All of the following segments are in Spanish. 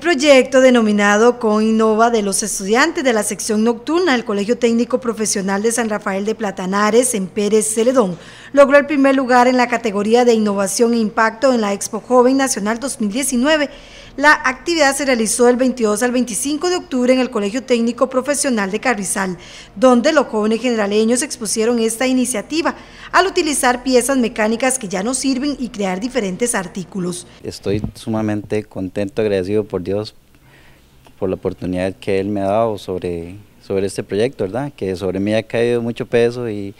El proyecto denominado Co-Innova de los estudiantes de la sección nocturna del Colegio Técnico Profesional de San Rafael de Platanares en Pérez Celedón logró el primer lugar en la categoría de Innovación e Impacto en la Expo Joven Nacional 2019. La actividad se realizó del 22 al 25 de octubre en el Colegio Técnico Profesional de Carrizal, donde los jóvenes generaleños expusieron esta iniciativa al utilizar piezas mecánicas que ya no sirven y crear diferentes artículos. Estoy sumamente contento, agradecido por Dios por la oportunidad que Él me ha dado sobre, sobre este proyecto, ¿verdad? Que sobre mí ha caído mucho peso y,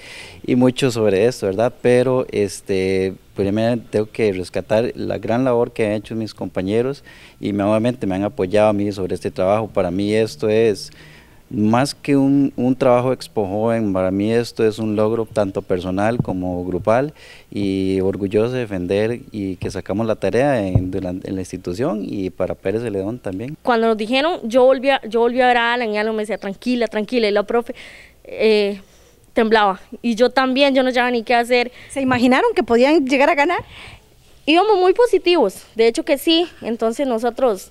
y mucho sobre esto, ¿verdad? Pero este, primero tengo que rescatar la gran labor que han hecho mis compañeros y nuevamente me han apoyado a mí sobre este trabajo. Para mí esto es más que un, trabajo expo joven, para mí esto es un logro tanto personal como grupal y orgulloso de defender y que sacamos la tarea en, la institución y para Pérez de León también. Cuando nos dijeron, yo volví a, yo volví a ver a Alan y Alan me decía, tranquila, tranquila, y la profe... Eh, temblaba y yo también, yo no sabía ni qué hacer. ¿Se imaginaron que podían llegar a ganar? Íbamos muy positivos, de hecho que sí, entonces nosotros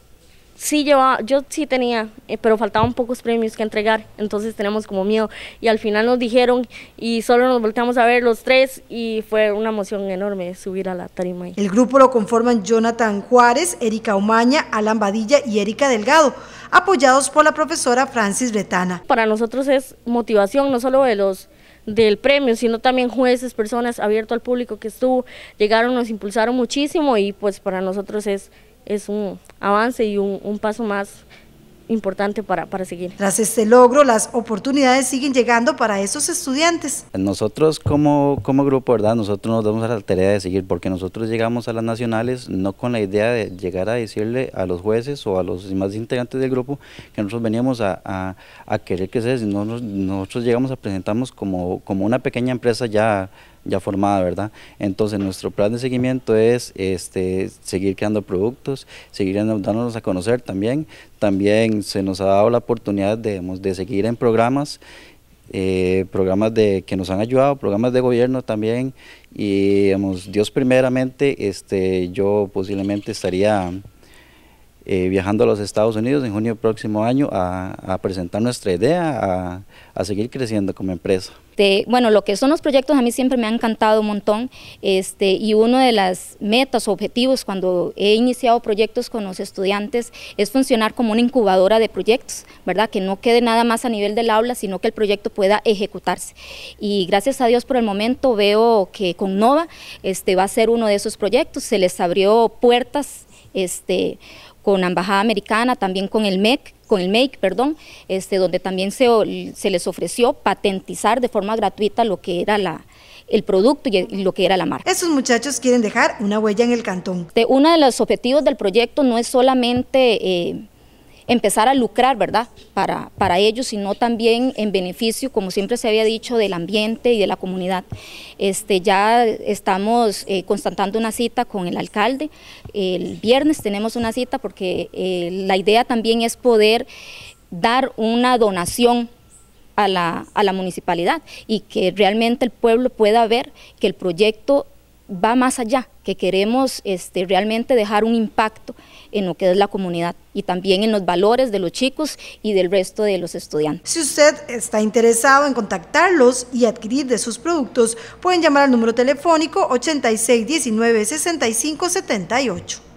sí llevaba, yo sí tenía, eh, pero faltaban pocos premios que entregar, entonces tenemos como miedo. Y al final nos dijeron y solo nos volteamos a ver los tres y fue una emoción enorme subir a la tarima. El grupo lo conforman Jonathan Juárez, Erika Umaña, Alan Badilla y Erika Delgado, apoyados por la profesora Francis Bretana. Para nosotros es motivación, no solo de los del premio, sino también jueces, personas abierto al público que estuvo, llegaron, nos impulsaron muchísimo y pues para nosotros es es un avance y un, un paso más importante para, seguir. Tras este logro, las oportunidades siguen llegando para esos estudiantes. Nosotros como, como grupo, ¿verdad? Nosotros nos damos a la tarea de seguir, porque nosotros llegamos a las nacionales no con la idea de llegar a decirle a los jueces o a los demás integrantes del grupo que nosotros veníamos a, querer que querer que sino nosotros llegamos a presentarnos como, como una pequeña empresa ya ya formada, ¿verdad? Entonces nuestro plan de seguimiento es este, seguir creando productos, seguir dándonos a conocer también. También se nos ha dado la oportunidad de, seguir en programas, eh, programas de, que nos han ayudado, programas de gobierno también. Y Dios primeramente, este, yo posiblemente estaría eh, viajando a los Estados Unidos en junio del próximo año a, presentar nuestra idea, a, seguir creciendo como empresa. bueno, lo que son los proyectos a mí siempre me ha encantado un montón este, y uno de las metas objetivos cuando he iniciado proyectos con los estudiantes es funcionar como una incubadora de proyectos, ¿verdad? Que no quede nada más a nivel del aula, sino que el proyecto pueda ejecutarse. Y gracias a Dios por el momento veo que con Nova este, va a ser uno de esos proyectos, se les abrió puertas este, con la Embajada Americana, también con el MEC, con el Make, perdón, este, donde también se, les ofreció patentizar de forma gratuita lo que era la, el producto y lo que era la marca. Esos muchachos quieren dejar una huella en el cantón. Uno de los objetivos del proyecto no es solamente... Eh, empezar a lucrar, ¿verdad? Para, para ellos, sino también en beneficio, como siempre se había dicho, del ambiente y de la comunidad. Este, ya estamos eh, constatando una cita con el alcalde. El viernes tenemos una cita porque eh, la idea también es poder dar una donación a la, a la municipalidad y que realmente el pueblo pueda ver que el proyecto va más allá, que queremos este, realmente dejar un impacto en lo que es la comunidad y también en los valores de los chicos y del resto de los estudiantes. Si usted está interesado en contactarlos y adquirir de sus productos, pueden llamar al número telefónico 8619 6578.